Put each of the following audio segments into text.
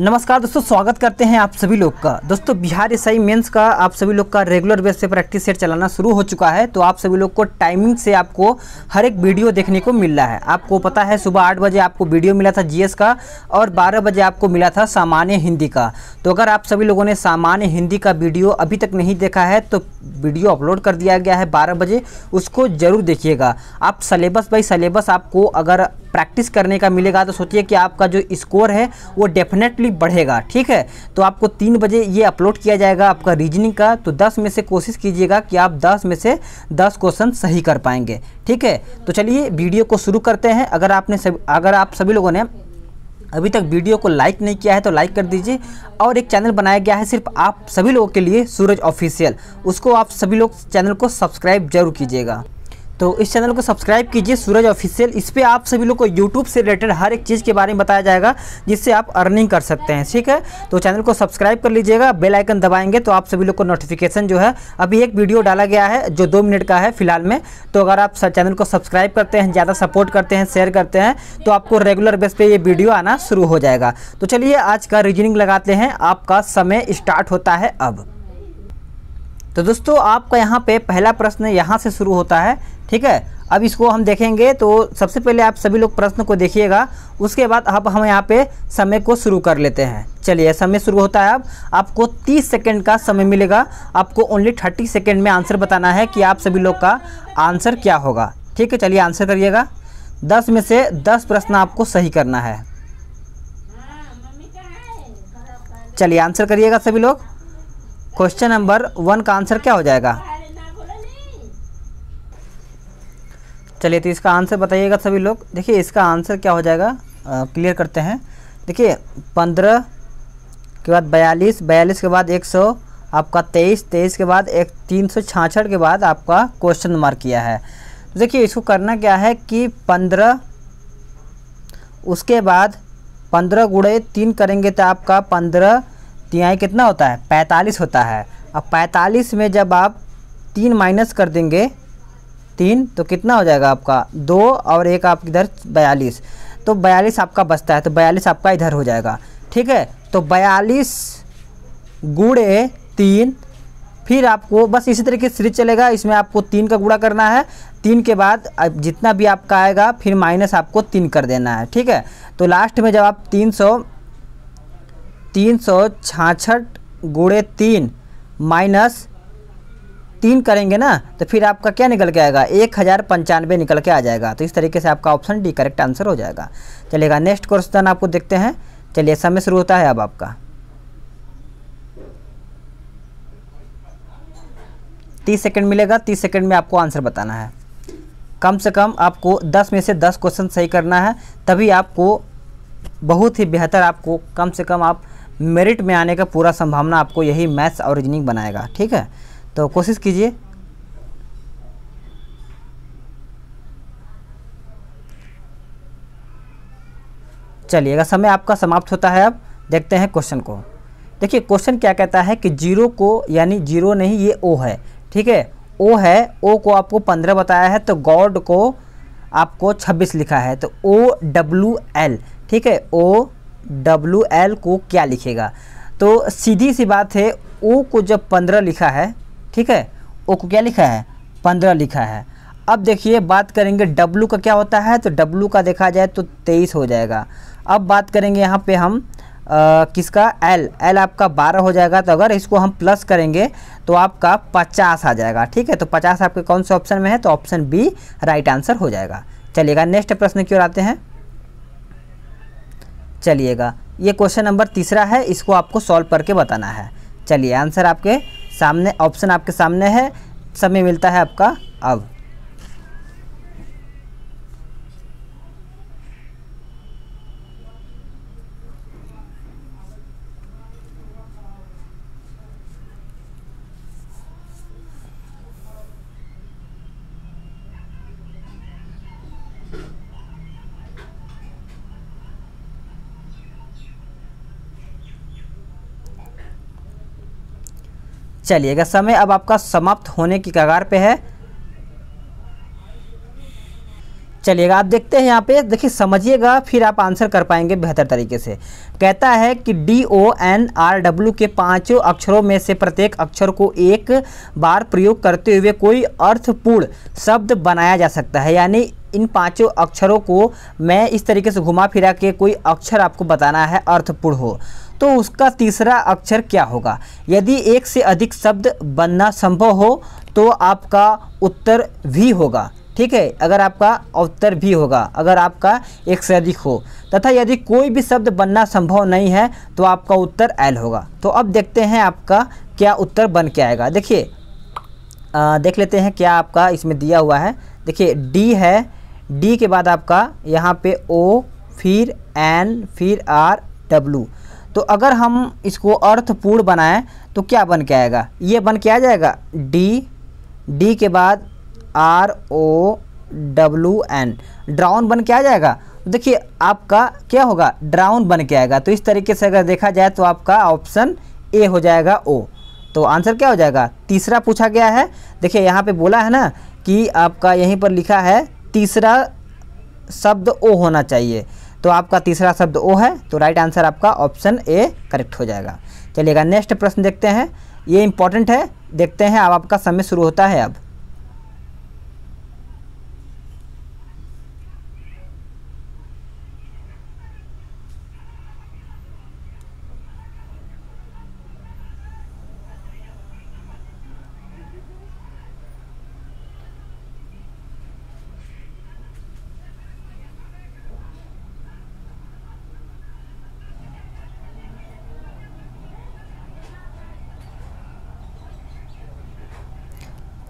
नमस्कार दोस्तों स्वागत करते हैं आप सभी लोग का दोस्तों बिहार एसआई मेन्स का आप सभी लोग का रेगुलर बेस पे प्रैक्टिस सेट चलाना शुरू हो चुका है तो आप सभी लोग को टाइमिंग से आपको हर एक वीडियो देखने को मिल रहा है आपको पता है सुबह आठ बजे आपको वीडियो मिला था जीएस का और बारह बजे आपको मिला था सामान्य हिंदी का तो अगर आप सभी लोगों ने सामान्य हिंदी का वीडियो अभी तक नहीं देखा है तो वीडियो अपलोड कर दिया गया है बारह बजे उसको ज़रूर देखिएगा आप सलेबस बाई सलेबस आपको अगर प्रैक्टिस करने का मिलेगा तो सोचिए कि आपका जो स्कोर है वो डेफिनेटली बढ़ेगा ठीक है तो आपको तीन बजे ये अपलोड किया जाएगा आपका रीजनिंग का तो दस में से कोशिश कीजिएगा कि आप दस में से दस क्वेश्चन सही कर पाएंगे ठीक है तो चलिए वीडियो को शुरू करते हैं अगर आपने सब अगर आप सभी लोगों ने अभी तक वीडियो को लाइक नहीं किया है तो लाइक कर दीजिए और एक चैनल बनाया गया है सिर्फ आप सभी लोगों के लिए सूरज ऑफिशियल उसको आप सभी लोग चैनल को सब्सक्राइब जरूर कीजिएगा तो इस चैनल को सब्सक्राइब कीजिए सूरज ऑफिशियल इस पर आप सभी लोग को यूट्यूब से रिलेटेड हर एक चीज़ के बारे में बताया जाएगा जिससे आप अर्निंग कर सकते हैं ठीक है तो चैनल को सब्सक्राइब कर लीजिएगा बेल आइकन दबाएंगे तो आप सभी लोग को नोटिफिकेशन जो है अभी एक वीडियो डाला गया है जो दो मिनट का है फिलहाल में तो अगर आप चैनल को सब्सक्राइब करते हैं ज़्यादा सपोर्ट करते हैं शेयर करते हैं तो आपको रेगुलर बेस पर ये वीडियो आना शुरू हो जाएगा तो चलिए आज का रीजनिंग लगाते हैं आपका समय स्टार्ट होता है अब तो दोस्तों आपका यहाँ पे पहला प्रश्न यहाँ से शुरू होता है ठीक है अब इसको हम देखेंगे तो सबसे पहले आप सभी लोग प्रश्न को देखिएगा उसके बाद अब हम यहाँ पे समय को शुरू कर लेते हैं चलिए समय शुरू होता है अब आपको 30 सेकंड का समय मिलेगा आपको ओनली 30 सेकंड में आंसर बताना है कि आप सभी लोग का आंसर क्या होगा ठीक है चलिए आंसर करिएगा दस में से दस प्रश्न आपको सही करना है चलिए आंसर करिएगा सभी लोग क्वेश्चन नंबर वन का आंसर क्या हो जाएगा चलिए तो इसका आंसर बताइएगा सभी लोग देखिए इसका आंसर क्या हो जाएगा क्लियर करते हैं देखिए पंद्रह के बाद बयालीस बयालीस के बाद एक सौ आपका तेईस तेईस के बाद एक तीन सौ छाछठ के बाद आपका क्वेश्चन मार्क किया है तो देखिए इसको करना क्या है कि पंद्रह उसके बाद पंद्रह गुड़े तीन करेंगे तो आपका पंद्रह तिहाई कितना होता है पैंतालीस होता है अब पैंतालीस में जब आप तीन माइनस कर देंगे तीन तो कितना हो जाएगा आपका दो और एक आप इधर बयालीस तो बयालीस आपका बचता है तो बयालीस आपका इधर हो जाएगा ठीक है तो बयालीस गुड़े तीन फिर आपको बस इसी तरीके से सीरीज चलेगा इसमें आपको तीन का गुड़ा करना है तीन के बाद जितना भी आपका आएगा फिर माइनस आपको तीन कर देना है ठीक है तो लास्ट में जब आप तीन सौ तीन सौ छाछठ गुड़े तीन माइनस तीन करेंगे ना तो फिर आपका क्या निकल के आएगा एक हज़ार पंचानवे निकल के आ जाएगा तो इस तरीके से आपका ऑप्शन डी करेक्ट आंसर हो जाएगा चलेगा नेक्स्ट क्वेश्चन आपको देखते हैं चलिए समय शुरू होता है अब आपका तीस सेकंड मिलेगा तीस सेकंड में आपको आंसर बताना है कम से कम आपको दस में से दस क्वेश्चन सही करना है तभी आपको बहुत ही बेहतर आपको कम से कम आप मेरिट में आने का पूरा संभावना आपको यही मैथ्स और रीजनिंग बनाएगा ठीक है तो कोशिश कीजिए चलिएगा समय आपका समाप्त होता है अब देखते हैं क्वेश्चन को देखिए क्वेश्चन क्या कहता है कि जीरो को यानी जीरो नहीं ये ओ है ठीक है ओ है ओ को आपको पंद्रह बताया है तो गॉड को आपको छब्बीस लिखा है तो ओ डब्ल्यू एल ठीक है ओ डब्लू एल को क्या लिखेगा तो सीधी सी बात है ओ को जब पंद्रह लिखा है ठीक है ओ को क्या लिखा है पंद्रह लिखा है अब देखिए बात करेंगे डब्लू का क्या होता है तो डब्लू का देखा जाए तो तेईस हो जाएगा अब बात करेंगे यहाँ पे हम आ, किसका एल एल आपका बारह हो जाएगा तो अगर इसको हम प्लस करेंगे तो आपका पचास आ जाएगा ठीक है तो पचास आपके कौन से ऑप्शन में है तो ऑप्शन बी राइट आंसर हो जाएगा चलिएगा नेक्स्ट प्रश्न की ओर आते हैं चलिएगा ये क्वेश्चन नंबर तीसरा है इसको आपको सॉल्व करके बताना है चलिए आंसर आपके सामने ऑप्शन आपके सामने है समय मिलता है आपका अब चलिएगा समय अब आपका समाप्त होने की कगार पे है चलिएगा आप देखते हैं यहाँ पे देखिए समझिएगा फिर आप आंसर कर पाएंगे बेहतर तरीके से कहता है कि D O N R W के पांचों अक्षरों में से प्रत्येक अक्षर को एक बार प्रयोग करते हुए कोई अर्थपूर्ण शब्द बनाया जा सकता है यानी इन पांचों अक्षरों को मैं इस तरीके से घुमा फिरा के कोई अक्षर आपको बताना है अर्थपूर्ण हो तो उसका तीसरा अक्षर क्या होगा यदि एक से अधिक शब्द बनना संभव हो तो आपका उत्तर भी होगा ठीक है अगर आपका उत्तर भी होगा अगर आपका एक से अधिक हो तथा यदि कोई भी शब्द बनना संभव नहीं है तो आपका उत्तर एल होगा तो अब देखते हैं आपका क्या उत्तर बन के आएगा देखिए देख लेते हैं क्या आपका इसमें दिया हुआ है देखिए डी है डी के बाद आपका यहाँ पे ओ फिर एन फिर आर डब्लू तो अगर हम इसको अर्थपूर्ण बनाएं तो क्या बन के आएगा ये बन के आ जाएगा डी डी के बाद R O W N drown बन के आ जाएगा तो देखिए आपका क्या होगा ड्राउन बन के आएगा तो इस तरीके से अगर देखा जाए तो आपका ऑप्शन ए हो जाएगा ओ तो आंसर क्या हो जाएगा तीसरा पूछा गया है देखिए यहाँ पे बोला है ना कि आपका यहीं पर लिखा है तीसरा शब्द ओ होना चाहिए तो आपका तीसरा शब्द ओ है तो राइट आंसर आपका ऑप्शन ए करेक्ट हो जाएगा चलिएगा नेक्स्ट प्रश्न देखते हैं ये इंपॉर्टेंट है देखते हैं अब आपका समय शुरू होता है अब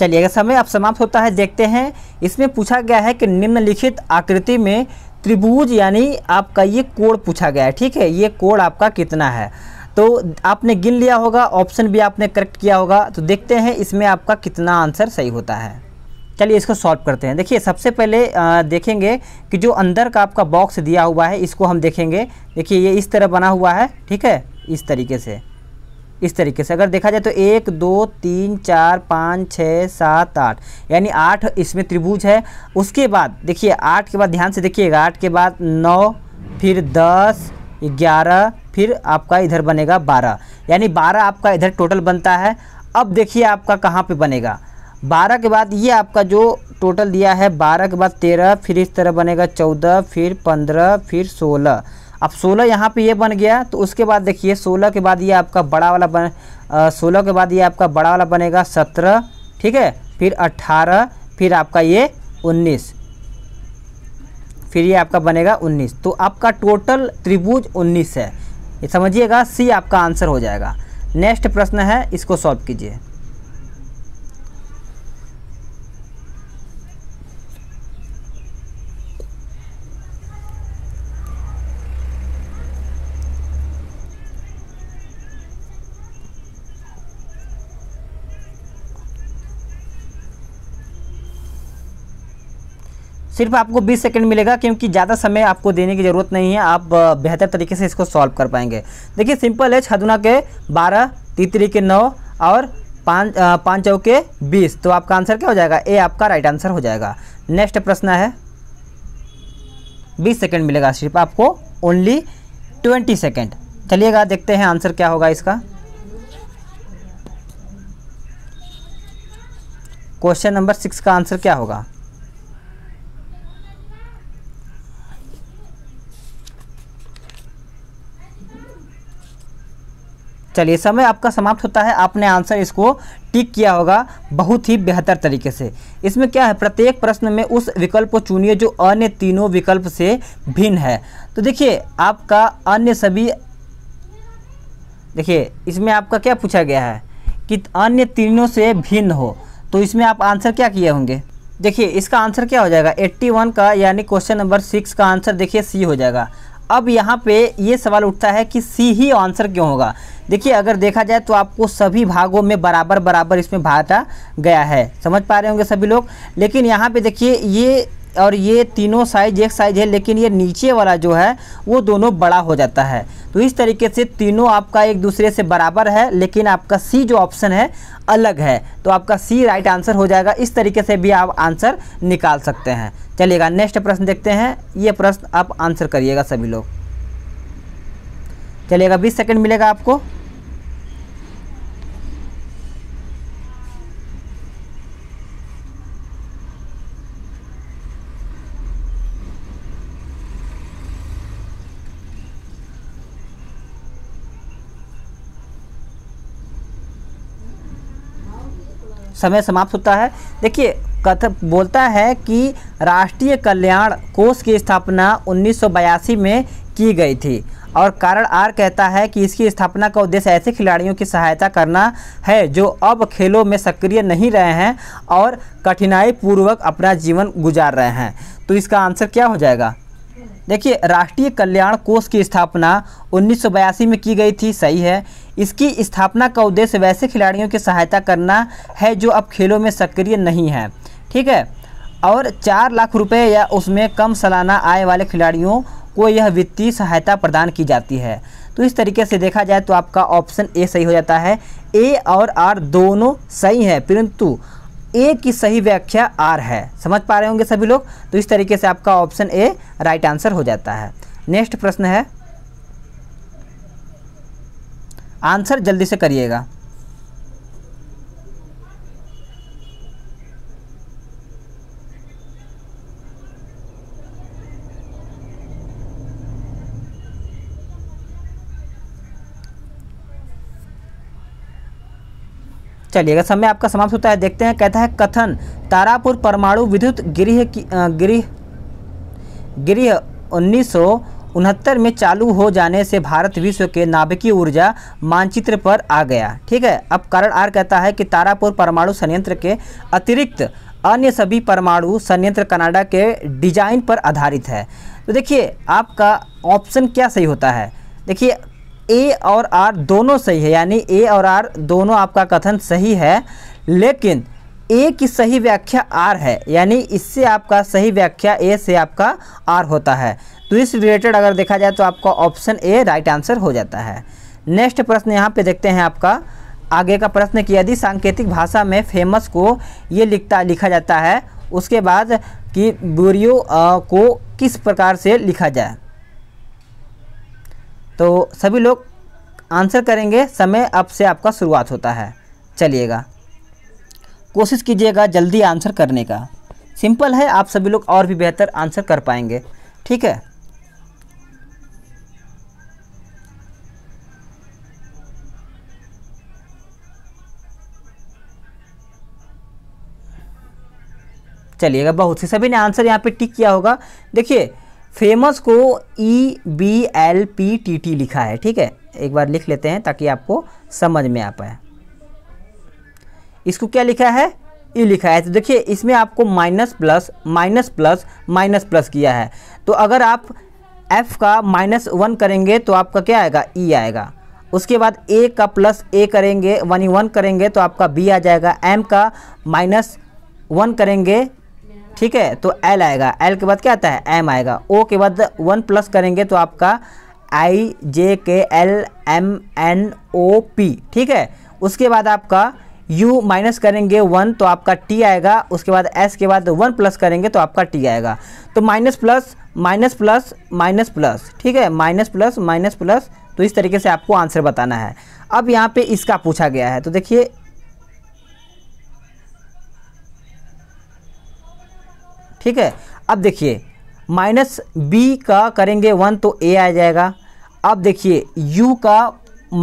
चलिएगा समय अब समाप्त होता है देखते हैं इसमें पूछा गया है कि निम्नलिखित आकृति में त्रिभुज यानी आपका ये कोण पूछा गया है ठीक है ये कोण आपका कितना है तो आपने गिन लिया होगा ऑप्शन भी आपने करेक्ट किया होगा तो देखते हैं इसमें आपका कितना आंसर सही होता है चलिए इसको सॉल्व करते हैं देखिए सबसे पहले आ, देखेंगे कि जो अंदर का आपका बॉक्स दिया हुआ है इसको हम देखेंगे देखिए ये इस तरह बना हुआ है ठीक है इस तरीके से इस तरीके से अगर देखा जाए तो एक दो तीन चार पाँच छः सात आठ यानी आठ इसमें त्रिभुज है उसके बाद देखिए आठ के बाद ध्यान से देखिएगा आठ के बाद नौ फिर दस ग्यारह फिर आपका इधर बनेगा बारह यानी बारह आपका इधर टोटल बनता है अब देखिए आपका कहाँ पे बनेगा बारह के बाद ये आपका जो टोटल दिया है बारह के बाद तेरह फिर इस तरह बनेगा चौदह फिर पंद्रह फिर सोलह अब सोलह यहाँ पे ये बन गया तो उसके बाद देखिए सोलह के बाद ये आपका बड़ा वाला बन सोलह के बाद ये आपका बड़ा वाला बनेगा सत्रह ठीक है फिर अट्ठारह फिर आपका ये उन्नीस फिर ये आपका बनेगा उन्नीस तो आपका टोटल त्रिभुज उन्नीस है समझिएगा सी आपका आंसर हो जाएगा नेक्स्ट प्रश्न है इसको सॉल्व कीजिए सिर्फ आपको 20 सेकंड मिलेगा क्योंकि ज़्यादा समय आपको देने की ज़रूरत नहीं है आप बेहतर तरीके से इसको सॉल्व कर पाएंगे देखिए सिंपल है छदुना के बारह तीतरी के नौ और पाँच पाँच के बीस तो आपका आंसर क्या हो जाएगा ए आपका राइट आंसर हो जाएगा नेक्स्ट प्रश्न है बीस सेकेंड मिलेगा सिर्फ आपको ओनली ट्वेंटी सेकेंड चलिएगा देखते हैं आंसर क्या होगा इसका क्वेश्चन नंबर सिक्स का आंसर क्या होगा चलिए समय आपका समाप्त होता है आपने आंसर इसको टिक किया होगा बहुत ही बेहतर तरीके से इसमें क्या है प्रत्येक प्रश्न में उस विकल्प को चुनिए जो अन्य तीनों विकल्प से भिन्न है तो देखिए आपका अन्य सभी देखिए इसमें आपका क्या पूछा गया है कि अन्य तीनों से भिन्न हो तो इसमें आप आंसर क्या किए होंगे देखिए इसका आंसर क्या हो जाएगा 81 का यानी क्वेश्चन नंबर सिक्स का आंसर देखिए सी हो जाएगा अब यहाँ पे ये सवाल उठता है कि सी ही आंसर क्यों होगा देखिए अगर देखा जाए तो आपको सभी भागों में बराबर बराबर इसमें भाटा गया है समझ पा रहे होंगे सभी लोग लेकिन यहाँ पे देखिए ये और ये तीनों साइज एक साइज है लेकिन ये नीचे वाला जो है वो दोनों बड़ा हो जाता है तो इस तरीके से तीनों आपका एक दूसरे से बराबर है लेकिन आपका सी जो ऑप्शन है अलग है तो आपका सी राइट आंसर हो जाएगा इस तरीके से भी आप आंसर निकाल सकते हैं चलिएगा नेक्स्ट प्रश्न देखते हैं ये प्रश्न आप आंसर करिएगा सभी लोग चलिएगा बीस सेकेंड मिलेगा आपको समय समाप्त होता है देखिए कथक बोलता है कि राष्ट्रीय कल्याण कोष की स्थापना उन्नीस में की गई थी और कारण आर कहता है कि इसकी स्थापना का उद्देश्य ऐसे खिलाड़ियों की सहायता करना है जो अब खेलों में सक्रिय नहीं रहे हैं और कठिनाई पूर्वक अपना जीवन गुजार रहे हैं तो इसका आंसर क्या हो जाएगा देखिए राष्ट्रीय कल्याण कोष की स्थापना 1982 में की गई थी सही है इसकी स्थापना का उद्देश्य वैसे खिलाड़ियों की सहायता करना है जो अब खेलों में सक्रिय नहीं है ठीक है और चार लाख रुपये या उसमें कम सालाना आय वाले खिलाड़ियों को यह वित्तीय सहायता प्रदान की जाती है तो इस तरीके से देखा जाए तो आपका ऑप्शन ए सही हो जाता है ए और आर दोनों सही है परंतु ए की सही व्याख्या आर है समझ पा रहे होंगे सभी लोग तो इस तरीके से आपका ऑप्शन ए राइट आंसर हो जाता है नेक्स्ट प्रश्न है आंसर जल्दी से करिएगा चलिएगा समय आपका समाप्त होता है देखते हैं कहता है कथन तारापुर परमाणु विद्युत गृह गृह गृह उन्नीस सौ उनहत्तर में चालू हो जाने से भारत विश्व के नाभिकीय ऊर्जा मानचित्र पर आ गया ठीक है अब कारण आर कहता है कि तारापुर परमाणु संयंत्र के अतिरिक्त अन्य सभी परमाणु संयंत्र कनाडा के डिजाइन पर आधारित है तो देखिए आपका ऑप्शन क्या सही होता है देखिए ए और आर दोनों सही है यानी ए और आर दोनों आपका कथन सही है लेकिन ए की सही व्याख्या आर है यानी इससे आपका सही व्याख्या ए से आपका आर होता है तो इस रिलेटेड अगर देखा जाए तो आपका ऑप्शन ए राइट आंसर हो जाता है नेक्स्ट प्रश्न यहाँ पे देखते हैं आपका आगे का प्रश्न कि यदि सांकेतिक भाषा में फेमस को ये लिखता लिखा जाता है उसके बाद कि बोरियो को किस प्रकार से लिखा जाए तो सभी लोग आंसर करेंगे समय अब से आपका शुरुआत होता है चलिएगा कोशिश कीजिएगा जल्दी आंसर करने का सिंपल है आप सभी लोग और भी बेहतर आंसर कर पाएंगे ठीक है चलिएगा बहुत से सभी ने आंसर यहाँ पे टिक किया होगा देखिए फेमस को E B L P T T लिखा है ठीक है एक बार लिख लेते हैं ताकि आपको समझ में आ पाए इसको क्या लिखा है ई e लिखा है तो देखिए इसमें आपको minus plus minus plus minus plus किया है तो अगर आप एफ़ का माइनस वन करेंगे तो आपका क्या आएगा ई e आएगा उसके बाद ए का प्लस ए करेंगे वन ई वन करेंगे तो आपका बी आ जाएगा एम का माइनस वन करेंगे ठीक है तो एल आएगा एल के बाद क्या आता है एम आएगा ओ के बाद वन प्लस करेंगे तो आपका I J K L M N O P ठीक है उसके बाद आपका u माइनस करेंगे वन तो आपका t आएगा उसके बाद s के बाद वन प्लस करेंगे तो आपका t आएगा तो minus plus minus plus minus plus ठीक है माइनस प्लस माइनस प्लस तो इस तरीके से आपको आंसर बताना है अब यहाँ पे इसका पूछा गया है तो देखिए ठीक है अब देखिए माइनस बी का करेंगे वन तो ए आ जाएगा अब देखिए यू का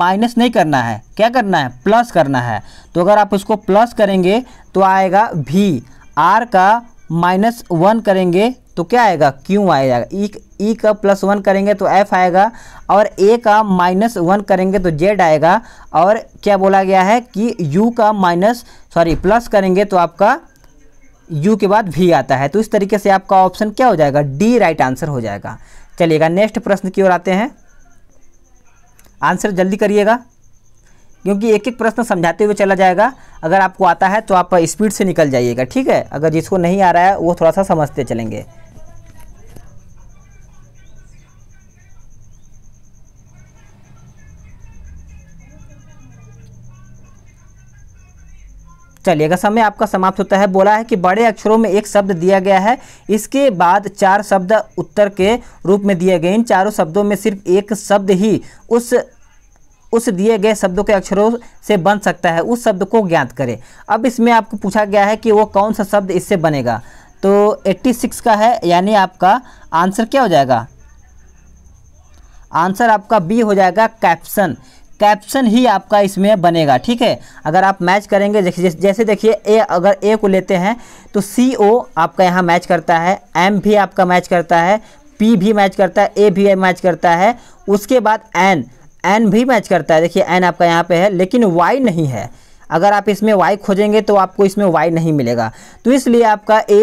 माइनस नहीं करना है क्या करना है प्लस करना है तो अगर आप उसको प्लस करेंगे तो आएगा भी आर का माइनस वन करेंगे तो क्या आएगा क्यों आएगा ई e, ई e का प्लस वन करेंगे तो एफ आएगा और ए का माइनस वन करेंगे तो जेड आएगा और क्या बोला गया है कि यू का माइनस सॉरी प्लस करेंगे तो आपका यू के बाद वी आता है तो इस तरीके से आपका ऑप्शन क्या हो जाएगा डी राइट आंसर हो जाएगा चलिएगा नेक्स्ट प्रश्न की ओर आते हैं आंसर जल्दी करिएगा क्योंकि एक एक प्रश्न समझाते हुए चला जाएगा अगर आपको आता है तो आप स्पीड से निकल जाइएगा ठीक है अगर जिसको नहीं आ रहा है वो थोड़ा सा समझते चलेंगे चलिएगा समय आपका समाप्त होता है बोला है कि बड़े अक्षरों में एक शब्द दिया गया है इसके बाद चार शब्द उत्तर के रूप में दिए गए इन चारों शब्दों में सिर्फ एक शब्द ही उस उस दिए गए शब्दों के अक्षरों से बन सकता है उस शब्द को ज्ञात करें अब इसमें आपको पूछा गया है कि वो कौन सा शब्द इससे बनेगा तो 86 का है यानी आपका आंसर क्या हो जाएगा आंसर आपका बी हो जाएगा कैप्शन कैप्शन ही आपका इसमें बनेगा ठीक है अगर आप मैच करेंगे जैसे देखिए ए अगर ए को लेते हैं तो सी ओ आपका यहाँ मैच करता है एम भी आपका मैच करता है पी भी मैच करता है ए भी मैच करता है उसके बाद एन एन भी मैच करता है देखिए एन आपका यहाँ पे है लेकिन वाई नहीं है अगर आप इसमें वाई खोजेंगे तो आपको इसमें वाई नहीं मिलेगा तो इसलिए आपका ए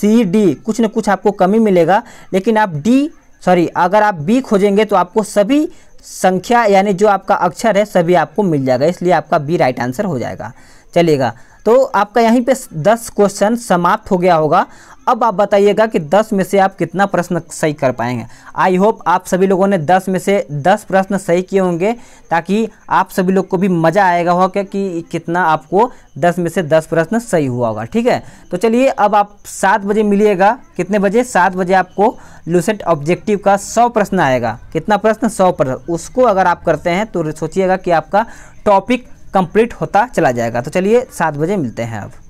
सी डी कुछ ना कुछ आपको कमी मिलेगा लेकिन आप डी सॉरी अगर आप बी खोजेंगे तो आपको सभी संख्या यानी जो आपका अक्षर है सभी आपको मिल जाएगा इसलिए आपका बी राइट आंसर हो जाएगा चलिएगा तो आपका यहीं पे 10 क्वेश्चन समाप्त हो गया होगा अब आप बताइएगा कि 10 में से आप कितना प्रश्न सही कर पाएंगे आई होप आप सभी लोगों ने 10 में से 10 प्रश्न सही किए होंगे ताकि आप सभी लोग को भी मज़ा आएगा क्या कि कितना आपको 10 में से 10 प्रश्न सही हुआ होगा ठीक है तो चलिए अब आप सात बजे मिलिएगा कितने बजे सात बजे आपको लूसेंट ऑब्जेक्टिव का सौ प्रश्न आएगा कितना प्रश्न सौ प्रश्न उसको अगर आप करते हैं तो सोचिएगा कि आपका टॉपिक कंप्लीट होता चला जाएगा तो चलिए सात बजे मिलते हैं अब